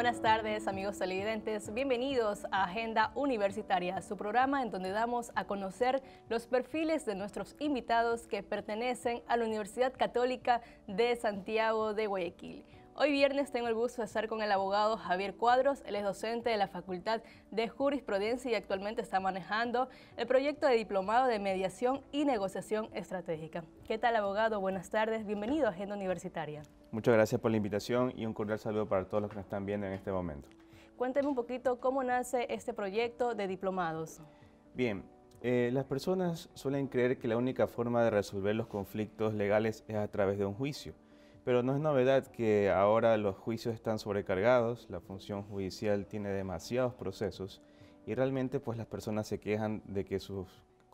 Buenas tardes amigos televidentes, bienvenidos a Agenda Universitaria, su programa en donde damos a conocer los perfiles de nuestros invitados que pertenecen a la Universidad Católica de Santiago de Guayaquil. Hoy viernes tengo el gusto de estar con el abogado Javier Cuadros, él es docente de la Facultad de Jurisprudencia y actualmente está manejando el proyecto de Diplomado de Mediación y Negociación Estratégica. ¿Qué tal abogado? Buenas tardes, bienvenido a Agenda Universitaria. Muchas gracias por la invitación y un cordial saludo para todos los que nos están viendo en este momento. Cuénteme un poquito cómo nace este proyecto de diplomados. Bien, eh, las personas suelen creer que la única forma de resolver los conflictos legales es a través de un juicio. Pero no es novedad que ahora los juicios están sobrecargados, la función judicial tiene demasiados procesos y realmente pues las personas se quejan de que sus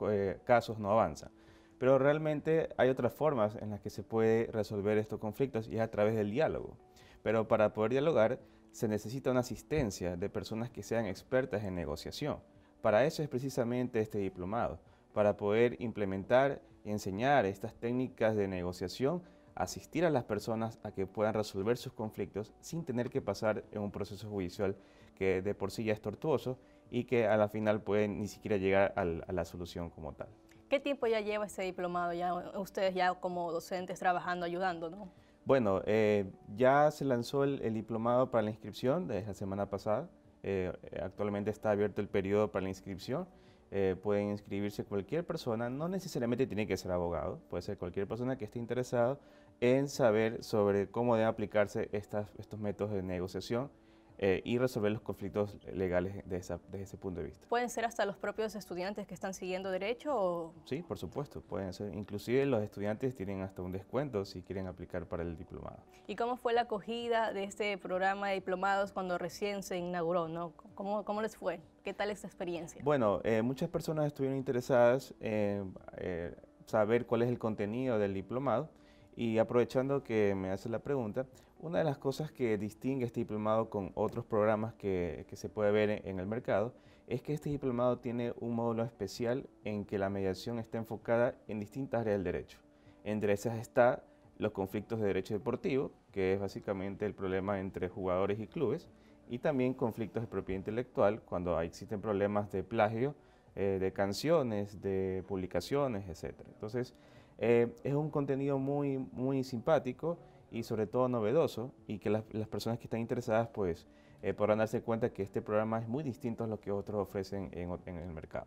eh, casos no avanzan. Pero realmente hay otras formas en las que se puede resolver estos conflictos y es a través del diálogo. Pero para poder dialogar se necesita una asistencia de personas que sean expertas en negociación. Para eso es precisamente este diplomado, para poder implementar y enseñar estas técnicas de negociación asistir a las personas a que puedan resolver sus conflictos sin tener que pasar en un proceso judicial que de por sí ya es tortuoso y que a la final pueden ni siquiera llegar a la solución como tal. ¿Qué tiempo ya lleva este diplomado, ya ustedes ya como docentes trabajando, ayudando, no? Bueno, eh, ya se lanzó el, diplomado para la inscripción desde la semana pasada. Eh, actualmente está abierto el periodo para la inscripción. Eh, pueden inscribirse cualquier persona, no necesariamente tiene que ser abogado, puede ser cualquier persona que esté interesado en saber sobre cómo deben aplicarse estas, estos métodos de negociación eh, y resolver los conflictos legales desde, ese punto de vista. ¿Pueden ser hasta los propios estudiantes que están siguiendo derecho? O... Sí, por supuesto, pueden ser. Inclusive los estudiantes tienen hasta un descuento si quieren aplicar para el diplomado. ¿Y cómo fue la acogida de este programa de diplomados cuando recién se inauguró? ¿no? ¿Cómo, cómo les fue? ¿Qué tal esta experiencia? Bueno, eh, muchas personas estuvieron interesadas en eh, saber cuál es el contenido del diplomado y aprovechando que me hace la pregunta, una de las cosas que distingue este diplomado con otros programas que, se puede ver en, el mercado es que este diplomado tiene un módulo especial en que la mediación está enfocada en distintas áreas del derecho. Entre esas está los conflictos de derecho deportivo, que es básicamente el problema entre jugadores y clubes, y también conflictos de propiedad intelectual, cuando existen problemas de plagio eh, de canciones, de publicaciones, etcétera. Entonces, eh, es un contenido muy, muy simpático y sobre todo novedoso y que las, personas que están interesadas pues eh, podrán darse cuenta que este programa es muy distinto a lo que otros ofrecen en, el mercado.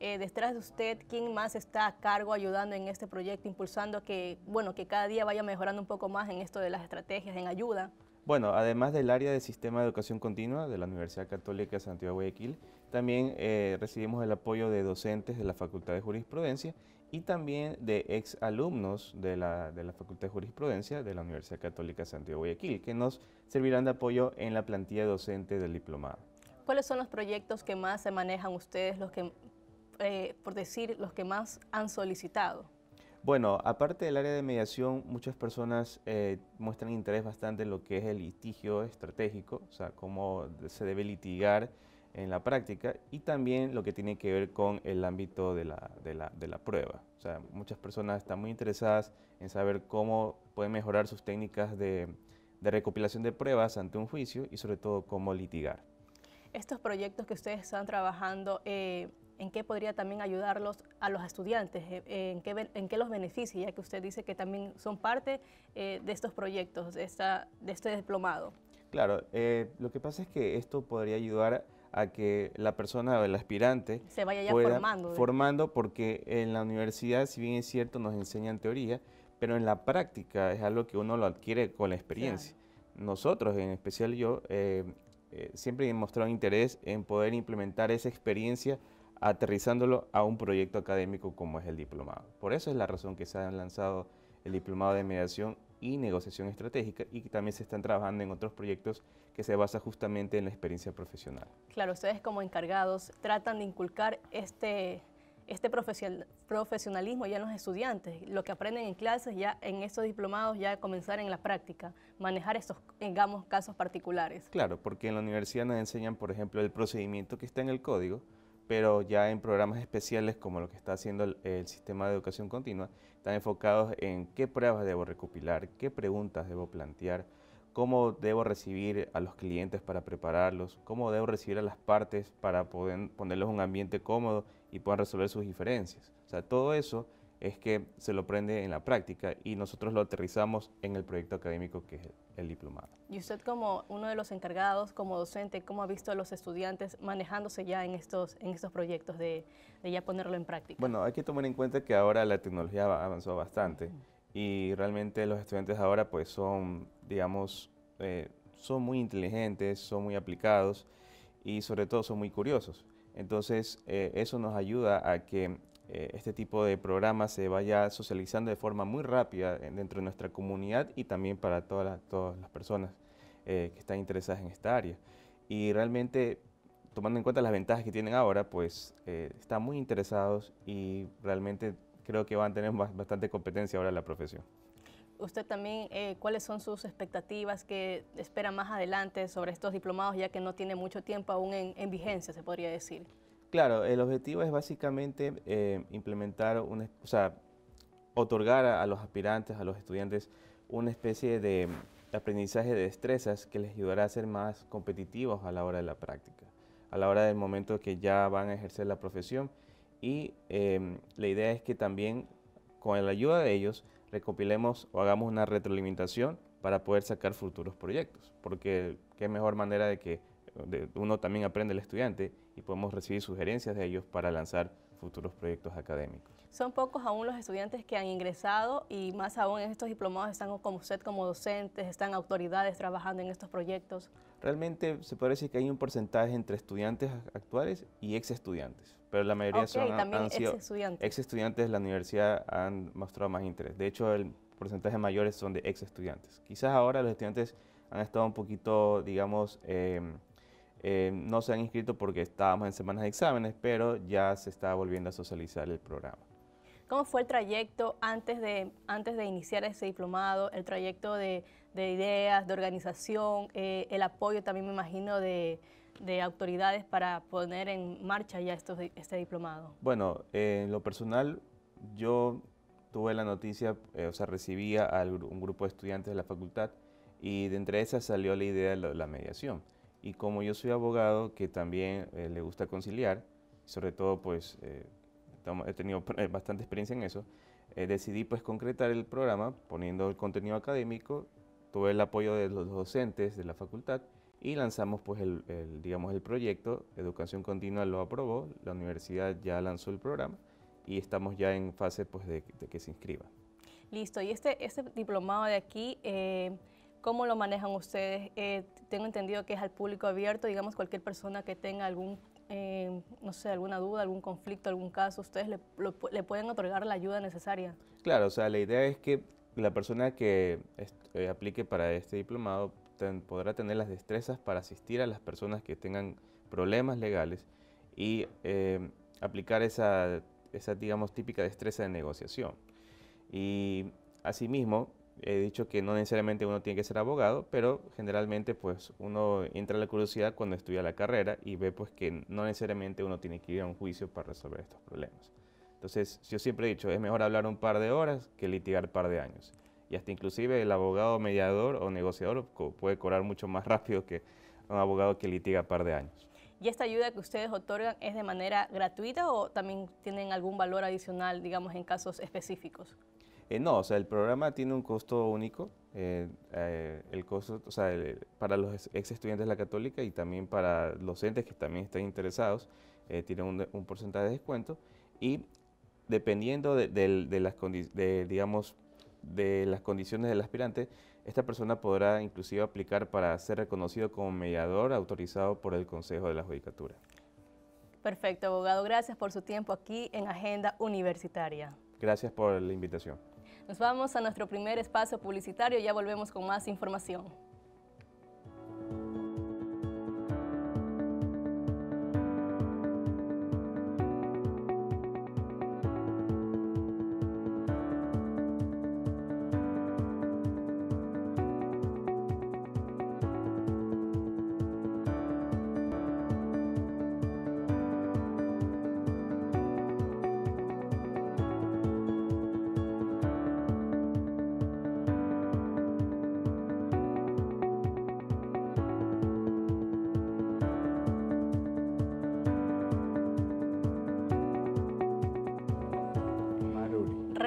Eh, detrás de usted, ¿quién más está a cargo ayudando en este proyecto, impulsando que, bueno, que cada día vaya mejorando un poco más en esto de las estrategias, en ayuda? Bueno, además del área de Sistema de Educación Continua de la Universidad Católica de Santiago de Guayaquil, también recibimos el apoyo de docentes de la Facultad de Jurisprudencia y también de ex alumnos de la, Facultad de Jurisprudencia de la Universidad Católica Santiago Guayaquil, que nos servirán de apoyo en la plantilla docente del diplomado. ¿Cuáles son los proyectos que más se manejan ustedes, los que, eh, por decir, los que más han solicitado? Bueno, aparte del área de mediación, muchas personas eh, muestran interés bastante en lo que es el litigio estratégico, o sea, cómo se debe litigar en la práctica y también lo que tiene que ver con el ámbito de la, de la, de la prueba. O sea, muchas personas están muy interesadas en saber cómo pueden mejorar sus técnicas de, de recopilación de pruebas ante un juicio y sobre todo cómo litigar. Estos proyectos que ustedes están trabajando, eh, ¿en qué podría también ayudarlos a los estudiantes? Eh, eh, ¿en, qué, ¿En qué los beneficia? Ya que usted dice que también son parte de estos proyectos, de, esta, de este diplomado. Claro, lo que pasa es que esto podría ayudar a que la persona o el aspirante se vaya formando, formando, porque en la universidad, si bien es cierto, nos enseñan teoría, pero en la práctica es algo que uno lo adquiere con la experiencia. Nosotros, en especial yo, eh, eh, siempre he mostrado interés en poder implementar esa experiencia aterrizándolo a un proyecto académico como es el diplomado. Por eso es la razón que se ha lanzado el diplomado de mediación y negociación estratégica y que también se están trabajando en otros proyectos que se basan justamente en la experiencia profesional. Claro, ustedes como encargados tratan de inculcar este, este profesionalismo ya en los estudiantes, lo que aprenden en clases, ya en estos diplomados, ya comenzar en la práctica, manejar estos, digamos, casos particulares. Claro, porque en la universidad nos enseñan, por ejemplo, el procedimiento que está en el código, pero ya en programas especiales como lo que está haciendo el sistema de educación continua, están enfocados en qué pruebas debo recopilar, qué preguntas debo plantear, cómo debo recibir a los clientes para prepararlos, cómo debo recibir a las partes para poder ponerles un ambiente cómodo y puedan resolver sus diferencias. O sea, todo eso es que se lo prende en la práctica y nosotros lo aterrizamos en el proyecto académico que es el diplomado. Y usted como uno de los encargados, como docente, ¿cómo ha visto a los estudiantes manejándose ya en estos, en estos proyectos de, ya ponerlo en práctica? Bueno, hay que tomar en cuenta que ahora la tecnología ha avanzado bastante y realmente los estudiantes ahora pues son, digamos, eh, son muy inteligentes, son muy aplicados y sobre todo son muy curiosos. Entonces eh, eso nos ayuda a que eh, este tipo de programa se vaya socializando de forma muy rápida eh, dentro de nuestra comunidad y también para todas las, todas las personas eh, que están interesadas en esta área. Y realmente, tomando en cuenta las ventajas que tienen ahora, pues están muy interesados y realmente creo que van a tener bastante competencia ahora en la profesión usted también cuáles son sus expectativas que espera más adelante sobre estos diplomados, ya que no tiene mucho tiempo aún en vigencia, se podría decir. Claro, el objetivo es básicamente eh, implementar, o sea, otorgar a, los aspirantes, a los estudiantes, una especie de aprendizaje de destrezas que les ayudará a ser más competitivos a la hora de la práctica, a la hora del momento que ya van a ejercer la profesión. Y em, la idea es que también, con la ayuda de ellos, recopilemos o hagamos una retroalimentación para poder sacar futuros proyectos, porque qué mejor manera de que uno también aprende el estudiante y podemos recibir sugerencias de ellos para lanzar futuros proyectos académicos. Son pocos aún los estudiantes que han ingresado y más aún estos diplomados están como usted como docentes, están autoridades trabajando en estos proyectos. Realmente se parece que hay un porcentaje entre estudiantes actuales y ex estudiantes, pero la mayoría son ex estudiantes. de la universidad han mostrado más interés. De hecho, el porcentaje mayor son de ex estudiantes. Quizás ahora los estudiantes han estado un poquito, digamos, em, eh, no se han inscrito porque estábamos en semanas de exámenes, pero ya se está volviendo a socializar el programa. ¿Cómo fue el trayecto antes de, iniciar ese diplomado, el trayecto de, ideas, de organización, eh, el apoyo también me imagino de, autoridades para poner en marcha ya este diplomado? Bueno, eh, en lo personal yo tuve la noticia, o sea, recibía a un grupo de estudiantes de la facultad y de entre esas salió la idea de la mediación. Y como yo soy abogado que también eh, le gusta conciliar, sobre todo pues eh, he tenido bastante experiencia en eso, eh, decidí pues concretar el programa poniendo el contenido académico, tuve el apoyo de los docentes de la facultad y lanzamos pues el, digamos el proyecto, Educación Continua lo aprobó, la universidad ya lanzó el programa y estamos ya en fase pues de, que se inscriba. Listo, y este, este diplomado de aquí... ¿Cómo lo manejan ustedes? Eh, tengo entendido que es al público abierto, digamos, cualquier persona que tenga algún, eh, no sé, alguna duda, algún conflicto, algún caso, ustedes le, pueden otorgar la ayuda necesaria. Claro, o sea, la idea es que la persona que eh, aplique para este diplomado podrá tener las destrezas para asistir a las personas que tengan problemas legales y aplicar esa, esa, digamos, típica destreza de negociación. Y asimismo, he dicho que no necesariamente uno tiene que ser abogado, pero generalmente pues uno entra a la curiosidad cuando estudia la carrera y ve pues que no necesariamente uno tiene que ir a un juicio para resolver estos problemas. Entonces yo siempre he dicho, es mejor hablar un par de horas que litigar un par de años. Y hasta inclusive el abogado mediador o negociador puede cobrar mucho más rápido que un abogado que litiga un par de años. ¿Y esta ayuda que ustedes otorgan es de manera gratuita o también tienen algún valor adicional, digamos, en casos específicos? Eh, no, o sea, el programa tiene un costo único. Eh, eh, el costo, o sea, para los ex estudiantes de la Católica y también para los docentes que también están interesados, tiene un, porcentaje de descuento. Y dependiendo las digamos, de las condiciones del aspirante, esta persona podrá inclusive aplicar para ser reconocido como mediador autorizado por el Consejo de la Judicatura. Perfecto, abogado. Gracias por su tiempo aquí en Agenda Universitaria. Gracias por la invitación. Nos vamos a nuestro primer espacio publicitario y ya volvemos con más información.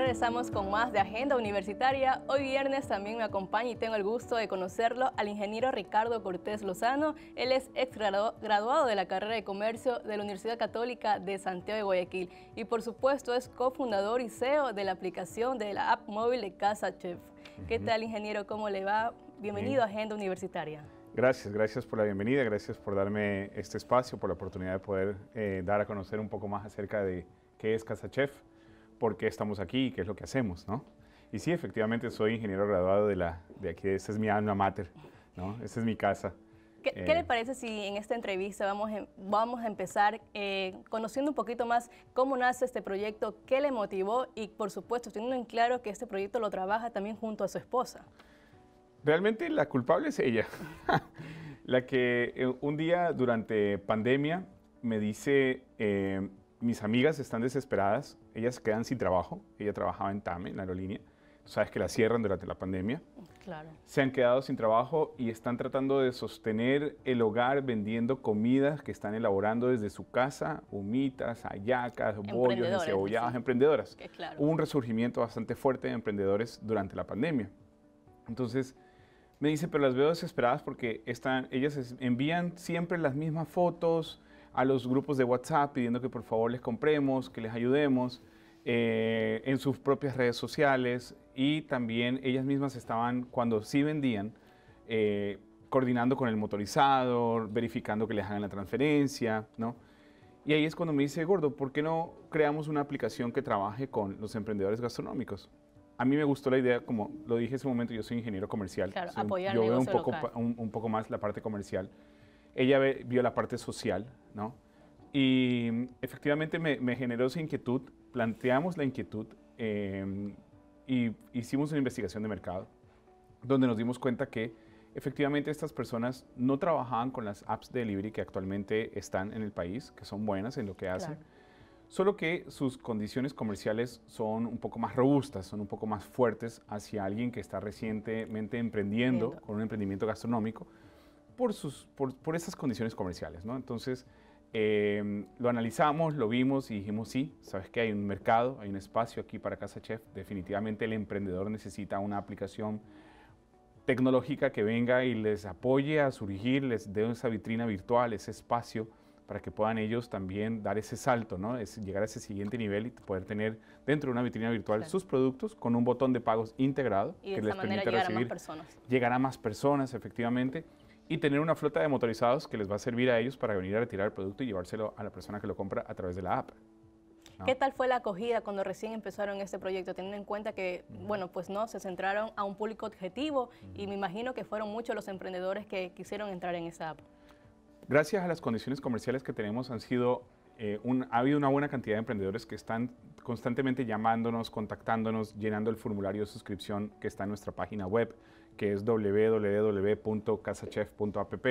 regresamos con más de Agenda Universitaria. Hoy viernes también me acompaña y tengo el gusto de conocerlo al ingeniero Ricardo Cortés Lozano. Él es ex graduado de la carrera de comercio de la Universidad Católica de Santiago de Guayaquil y por supuesto es cofundador y CEO de la aplicación de la app móvil de Casa Chef. ¿Qué tal ingeniero? ¿Cómo le va? Bienvenido a Agenda Universitaria. Gracias, gracias por la bienvenida, gracias por darme este espacio, por la oportunidad de poder eh, dar a conocer un poco más acerca de qué es Casa Chef por qué estamos aquí y qué es lo que hacemos, ¿no? Y sí, efectivamente, soy ingeniero graduado de, la, de aquí, esta es mi alma mater, ¿no? Esta es mi casa. ¿Qué, le eh, parece si en esta entrevista vamos, em, vamos a empezar eh, conociendo un poquito más cómo nace este proyecto, qué le motivó y, por supuesto, teniendo en claro que este proyecto lo trabaja también junto a su esposa? Realmente la culpable es ella, la que eh, un día durante pandemia me dice, mis amigas están desesperadas, ellas quedan sin trabajo, ella trabajaba en TAME, en la aerolínea, sabes que la cierran durante la pandemia. Claro. Se han quedado sin trabajo y están tratando de sostener el hogar vendiendo comidas que están elaborando desde su casa, humitas, ayacas, bollos, encebolladas, emprendedoras. claro. Hubo un resurgimiento bastante fuerte de emprendedores durante la pandemia. Entonces, me dice, pero las veo desesperadas porque están, ellas envían siempre las mismas fotos, a los grupos de WhatsApp pidiendo que por favor les compremos, que les ayudemos, eh, en sus propias redes sociales y también ellas mismas estaban, cuando sí vendían, eh, coordinando con el motorizador, verificando que les hagan la transferencia, ¿no? Y ahí es cuando me dice, Gordo, ¿por qué no creamos una aplicación que trabaje con los emprendedores gastronómicos? A mí me gustó la idea, como lo dije en ese momento, yo soy ingeniero comercial. yo veo un poco, un poco más la parte comercial ella vio la parte social, ¿no? Y efectivamente me, generó esa inquietud, planteamos la inquietud eh, y hicimos una investigación de mercado, donde nos dimos cuenta que efectivamente estas personas no trabajaban con las apps de delivery que actualmente están en el país, que son buenas en lo que hacen, solo que sus condiciones comerciales son un poco más robustas, son un poco más fuertes hacia alguien que está recientemente emprendiendo con un emprendimiento gastronómico por, sus, por, por esas condiciones comerciales. ¿no? Entonces, em, lo analizamos, lo vimos y dijimos, sí, sabes que hay un mercado, hay un espacio aquí para Casa Chef. Definitivamente el emprendedor necesita una aplicación tecnológica que venga y les apoye a surgir, les dé esa vitrina virtual, ese espacio para que puedan ellos también dar ese salto, ¿no? Es llegar a ese siguiente nivel y poder tener dentro de una vitrina virtual sus productos con un botón de pagos integrado y que les permite recibir. Llegar a más personas. Llegar a más personas, efectivamente y tener una flota de motorizados que les va a servir a ellos para venir a retirar el producto y llevárselo a la persona que lo compra a través de la app. ¿Qué tal fue la acogida cuando recién empezaron este proyecto, teniendo en cuenta que, bueno, pues no, se centraron a un público objetivo y me imagino que fueron muchos los emprendedores que quisieron entrar en esa app? Gracias a las condiciones comerciales que tenemos han sido, eh, ha habido una buena cantidad de emprendedores que están constantemente llamándonos, contactándonos, llenando el formulario de suscripción que está en nuestra página web, que es www.casachef.app.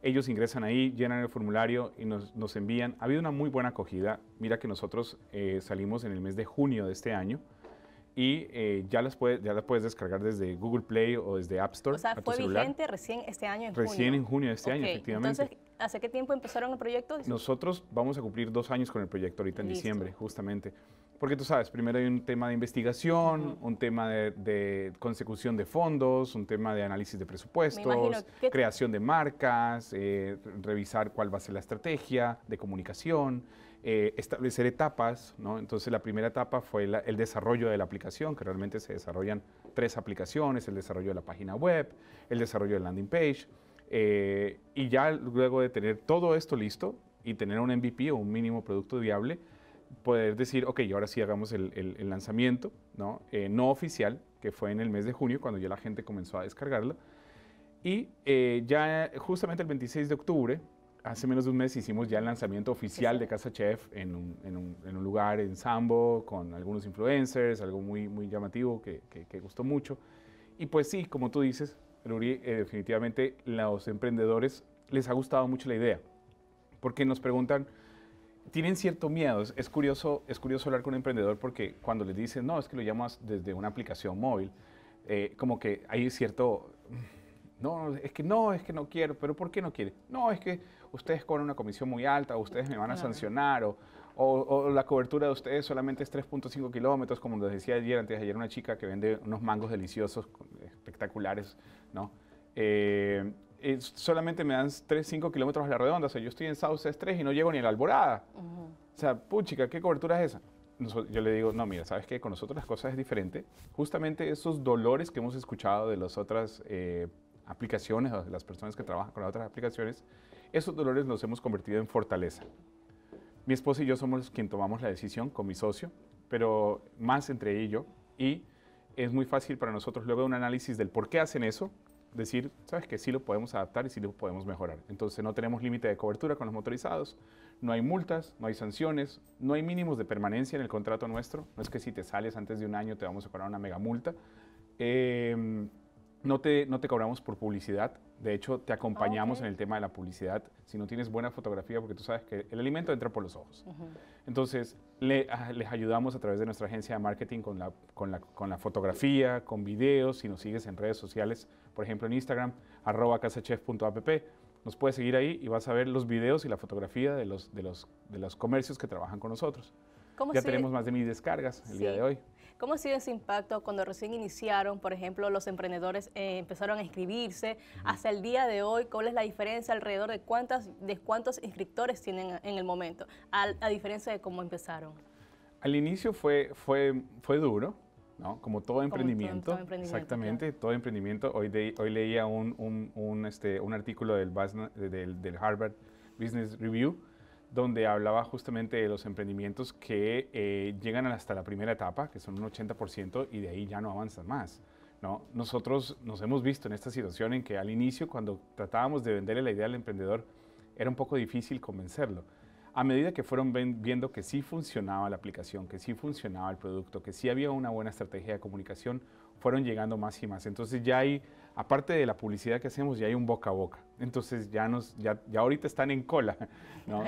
Ellos ingresan ahí, llenan el formulario y nos, nos, envían. Ha habido una muy buena acogida. Mira que nosotros eh, salimos en el mes de junio de este año y eh, ya, las puede, ya las puedes descargar desde Google Play o desde App Store. O sea, fue vigente recién este año en recién junio. en junio de este año, efectivamente. Entonces, ¿hace qué tiempo empezaron el proyecto? Nosotros vamos a cumplir dos años con el proyecto ahorita en diciembre, justamente. Porque tú sabes, primero hay un tema de investigación, un tema de, consecución de fondos, un tema de análisis de presupuestos, creación de marcas, eh, revisar cuál va a ser la estrategia de comunicación, eh, establecer etapas. Entonces la primera etapa fue el desarrollo de la aplicación, que realmente se desarrollan tres aplicaciones, el desarrollo de la página web, el desarrollo del landing page. Eh, y ya luego de tener todo esto listo y tener un MVP o un mínimo producto viable, poder decir, ok, ahora sí hagamos el, lanzamiento, ¿no? Eh, no oficial, que fue en el mes de junio, cuando ya la gente comenzó a descargarla. Y eh, ya justamente el 26 de octubre, hace menos de un mes, hicimos ya el lanzamiento oficial de Casa Chef en un, lugar en Sambo, con algunos influencers, algo muy, muy llamativo que, gustó mucho. Y pues sí, como tú dices, Luri, eh, definitivamente los emprendedores les ha gustado mucho la idea, porque nos preguntan, tienen cierto miedo. Es, curioso, es curioso hablar con un emprendedor porque cuando les dicen, no, es que lo llamas desde una aplicación móvil, eh, como que hay cierto, mm, no, es que no, es que no quiero, pero ¿por qué no quiere? No, es que ustedes cobran una comisión muy alta, ustedes me van a sancionar, o, la cobertura de ustedes solamente es 3.5 kilómetros, como les decía ayer, antes de ayer, una chica que vende unos mangos deliciosos, espectaculares, ¿no? Eh, eh, solamente me dan 3, 5 kilómetros a la redonda. O sea, yo estoy en Southwest 3 y no llego ni a la alborada. O sea, puchica, ¿qué cobertura es esa? yo le digo, no, mira, ¿sabes qué? Con nosotros las cosas es diferente. Justamente esos dolores que hemos escuchado de las otras eh, aplicaciones, o de las personas que trabajan con las otras aplicaciones, esos dolores los hemos convertido en fortaleza. Mi esposa y yo somos quien tomamos la decisión con mi socio, pero más entre ellos y yo. Y es muy fácil para nosotros luego de un análisis del por qué hacen eso, decir, sabes que sí lo podemos adaptar y sí lo podemos mejorar. Entonces no tenemos límite de cobertura con los motorizados, no hay multas, no hay sanciones, no hay mínimos de permanencia en el contrato nuestro. No es que si te sales antes de un año te vamos a cobrar una mega multa. Em, no, te, no te cobramos por publicidad, de hecho, te acompañamos en el tema de la publicidad. Si no tienes buena fotografía, porque tú sabes que el alimento entra por los ojos. Entonces, ah, les ayudamos a través de nuestra agencia de marketing con la, fotografía, con videos. Si nos sigues en redes sociales, por ejemplo en Instagram, arroba casachef.app, nos puedes seguir ahí y vas a ver los videos y la fotografía de los, comercios que trabajan con nosotros. ya tenemos más de mil descargas el día de hoy. ¿Cómo ha sido ese impacto cuando recién iniciaron, por ejemplo, los emprendedores eh, empezaron a inscribirse hasta el día de hoy? ¿Cuál es la diferencia alrededor de, cuántas, de cuántos inscriptores tienen en el momento, a, diferencia de cómo empezaron? Al inicio fue, fue, fue duro, ¿no? Como todo emprendimiento. exactamente, todo emprendimiento. Hoy, leía un, este, artículo del, del Harvard Business Review donde hablaba justamente de los emprendimientos que eh, llegan hasta la primera etapa, que son un 80%, y de ahí ya no avanzan más. ¿no? Nosotros nos hemos visto en esta situación en que al inicio, cuando tratábamos de venderle la idea al emprendedor, era un poco difícil convencerlo. A medida que fueron viendo que sí funcionaba la aplicación, que sí funcionaba el producto, que sí había una buena estrategia de comunicación, fueron llegando más y más. Entonces ya hay, aparte de la publicidad que hacemos, ya hay un boca a boca. Entonces ya nos, ya, ya ahorita están en cola,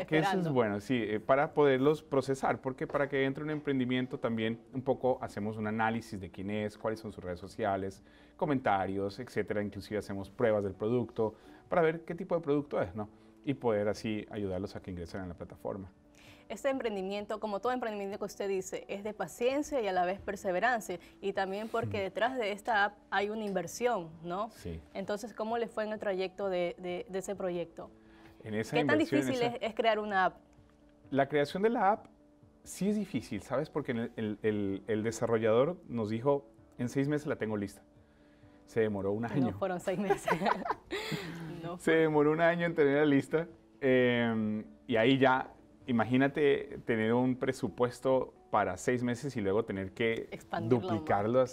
Que eso es bueno, sí, eh, para poderlos procesar, porque para que entre un emprendimiento también un poco hacemos un análisis de quién es, cuáles son sus redes sociales, comentarios, etcétera. Inclusive hacemos pruebas del producto para ver qué tipo de producto es, ¿no? Y poder así ayudarlos a que ingresen a la plataforma. Este emprendimiento, como todo emprendimiento que usted dice, es de paciencia y a la vez perseverancia. Y también porque detrás de esta app hay una inversión, ¿no? Sí. Entonces, ¿cómo le fue en el trayecto de, ese proyecto? ¿Qué tan difícil es crear una app? La creación de la app sí es difícil, ¿sabes? Porque el, desarrollador nos dijo, en seis meses la tengo lista. Se demoró un año. No fueron seis meses. Se demoró un año en tenerla lista. Em, y ahí ya imagínate tener un presupuesto para seis meses y luego tener que duplicarlo.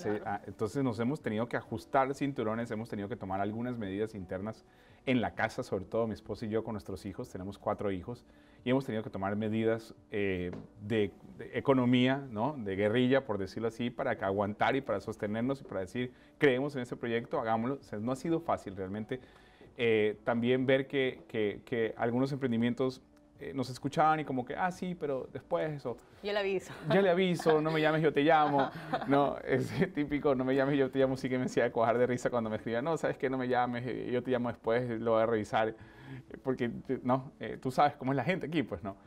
entonces nos hemos tenido que ajustar cinturones, hemos tenido que tomar algunas medidas internas en la casa, sobre todo mi esposa y yo con nuestros hijos, tenemos cuatro hijos, y hemos tenido que tomar medidas eh, de, economía, ¿no? de guerrilla, por decirlo así, para aguantar y para sostenernos y para decir, creemos en este proyecto, hagámoslo. no ha sido fácil realmente. Eh, también ver que, que algunos emprendimientos eh, nos escuchaban y como que, ah, sí, pero después eso. Yo le aviso. Yo le aviso, no me llames, yo te llamo. No, es típico, no me llames, yo te llamo, sí que me hacía cojar de risa cuando me escribían, no, sabes que no me llames, eh, yo te llamo después, lo voy a revisar. Eh, porque, no, tú sabes cómo es la gente aquí, pues no.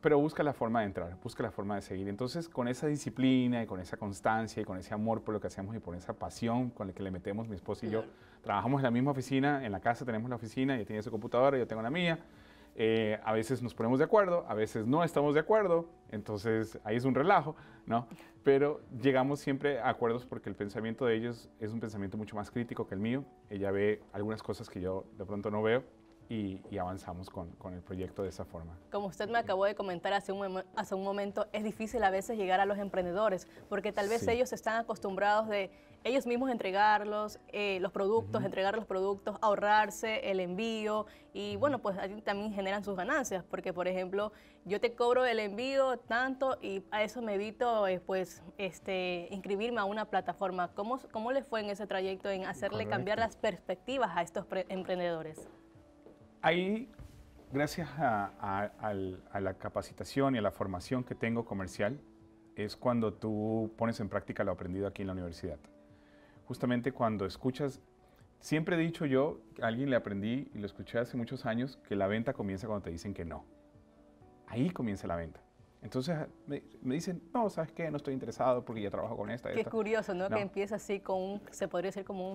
pero busca la forma de entrar, busca la forma de seguir. Entonces, con esa disciplina y con esa constancia y con ese amor por lo que hacemos y por esa pasión con la que le metemos mi esposo y yo, trabajamos en la misma oficina, en la casa tenemos la oficina, ella tiene su computadora, yo tengo la mía. Eh, a veces nos ponemos de acuerdo, a veces no estamos de acuerdo, entonces ahí es un relajo, ¿no? Pero llegamos siempre a acuerdos porque el pensamiento de ellos es un pensamiento mucho más crítico que el mío. Ella ve algunas cosas que yo de pronto no veo y, avanzamos con, con, el proyecto de esa forma. Como usted me acabó de comentar hace un, hace un momento, es difícil a veces llegar a los emprendedores, porque tal vez ellos están acostumbrados de ellos mismos entregarlos, eh, los productos, entregar los productos, ahorrarse el envío y bueno, pues también generan sus ganancias, porque por ejemplo, yo te cobro el envío tanto y a eso me evito eh, pues este, inscribirme a una plataforma. ¿Cómo, ¿Cómo les fue en ese trayecto en hacerle cambiar las perspectivas a estos emprendedores? Ahí, gracias a, a la capacitación y a la formación que tengo comercial, es cuando tú pones en práctica lo aprendido aquí en la universidad justamente cuando escuchas, siempre he dicho yo, a alguien le aprendí y lo escuché hace muchos años, que la venta comienza cuando te dicen que no. Ahí comienza la venta. Entonces ah, me, dicen, no, ¿sabes qué? No estoy interesado porque ya trabajo con esta. Qué es curioso, ¿no? Que empieza así con se podría decir como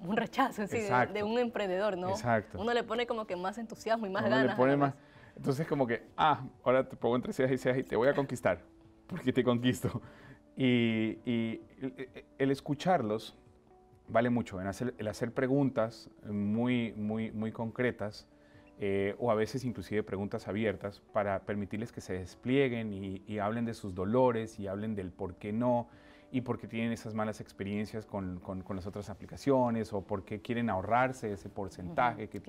un, rechazo sí, de, un emprendedor, ¿no? Exacto. Uno le pone como que más entusiasmo y más ganas. más. Entonces como que, ah, ahora te pongo entre seas y y te voy a conquistar, porque te conquisto. Y, eh, eh, el, escucharlos vale mucho, el hacer preguntas muy, muy, muy concretas eh, o a veces inclusive preguntas abiertas para permitirles que se desplieguen y, hablen de sus dolores y hablen del por qué no y por qué tienen esas malas experiencias con, las otras aplicaciones o por qué quieren ahorrarse ese porcentaje que,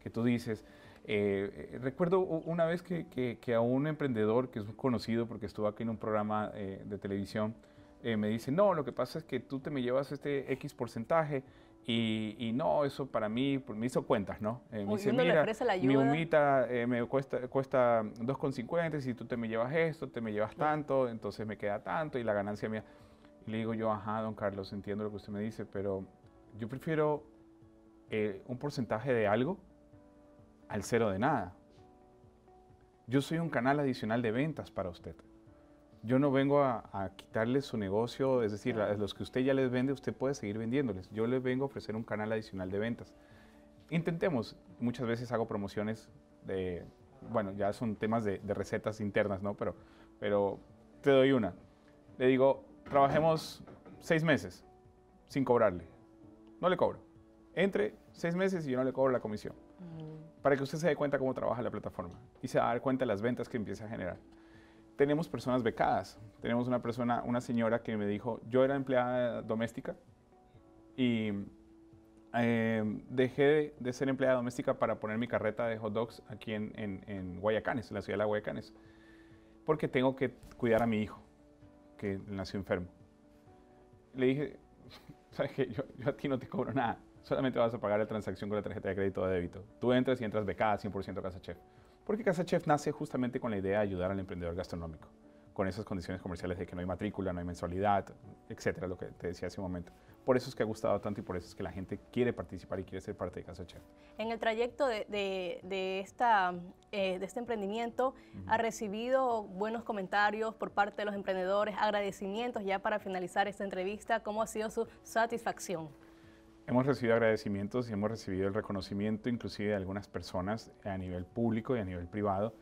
que tú dices. Eh, recuerdo una vez que, a un emprendedor, que es conocido porque estuvo aquí en un programa eh, de televisión, eh, me dice, no, lo que pasa es que tú te me llevas este X porcentaje y, no, eso para mí, me hizo cuentas, ¿no? Eh, me dice, mira, mi humita me cuesta, cuesta 2,50, si tú te me llevas esto, te me llevas tanto, entonces me queda tanto y la ganancia mía. le digo yo, ajá, don Carlos, entiendo lo que usted me dice, pero yo prefiero un porcentaje de algo al cero de nada. Yo soy un canal adicional de ventas para usted. Yo no vengo a, quitarle su negocio, es decir, los que usted ya les vende, usted puede seguir vendiéndoles. Yo les vengo a ofrecer un canal adicional de ventas. Intentemos, muchas veces hago promociones de, bueno, ya son temas de, recetas internas, ¿no? Pero, pero te doy una. Le digo, trabajemos seis meses sin cobrarle. No le cobro. Entre seis meses y yo no le cobro la comisión. Mm para que usted se dé cuenta cómo trabaja la plataforma y se va dar cuenta de las ventas que empieza a generar. Tenemos personas becadas. Tenemos una persona, una señora que me dijo, yo era empleada doméstica y eh, dejé de, ser empleada doméstica para poner mi carreta de hot dogs aquí en, Guayacanes, en la ciudad de Guayacanes, porque tengo que cuidar a mi hijo, que nació enfermo. Le dije, ¿sabes qué? Yo, yo a ti no te cobro nada solamente vas a pagar la transacción con la tarjeta de crédito o de débito. Tú entras y entras becada 100% Casa Chef. Porque Casa Chef nace justamente con la idea de ayudar al emprendedor gastronómico, con esas condiciones comerciales de que no hay matrícula, no hay mensualidad, etcétera, lo que te decía hace un momento. Por eso es que ha gustado tanto y por eso es que la gente quiere participar y quiere ser parte de Casa Chef. En el trayecto de, esta, eh, de este emprendimiento, ¿ha recibido buenos comentarios por parte de los emprendedores, agradecimientos ya para finalizar esta entrevista? ¿Cómo ha sido su satisfacción? Hemos recibido agradecimientos y hemos recibido el reconocimiento inclusive de algunas personas a nivel público y a nivel privado.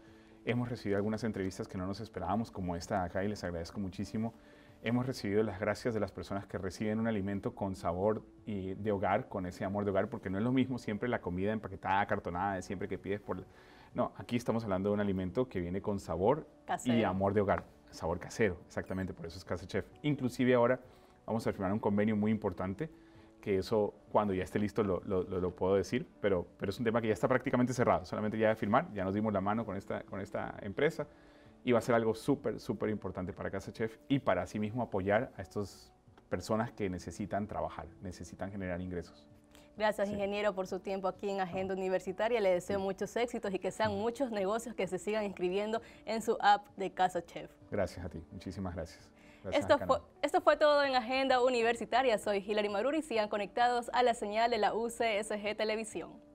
Hemos recibido algunas entrevistas que no nos esperábamos, como esta de acá, y les agradezco muchísimo. Hemos recibido las gracias de las personas que reciben un alimento con sabor y de hogar, con ese amor de hogar, porque no es lo mismo siempre la comida empaquetada, cartonada, de siempre que pides por... No, aquí estamos hablando de un alimento que viene con sabor y amor de hogar, sabor casero, exactamente, por eso es Casa Chef. Inclusive ahora vamos a firmar un convenio muy importante que eso cuando ya esté listo lo, puedo decir, pero, pero es un tema que ya está prácticamente cerrado, solamente ya de firmar, ya nos dimos la mano con esta, con esta empresa y va a ser algo súper, súper importante para Casa Chef y para sí mismo apoyar a estas personas que necesitan trabajar, necesitan generar ingresos. Gracias, ingeniero, por su tiempo aquí en Agenda Universitaria. Le deseo muchos éxitos y que sean muchos negocios que se sigan inscribiendo en su app de Casa Chef. Gracias a ti, muchísimas gracias. Esto fue, todo en Agenda Universitaria. Soy Hilary Maruri. Sigan conectados a la señal de la UCSG Televisión.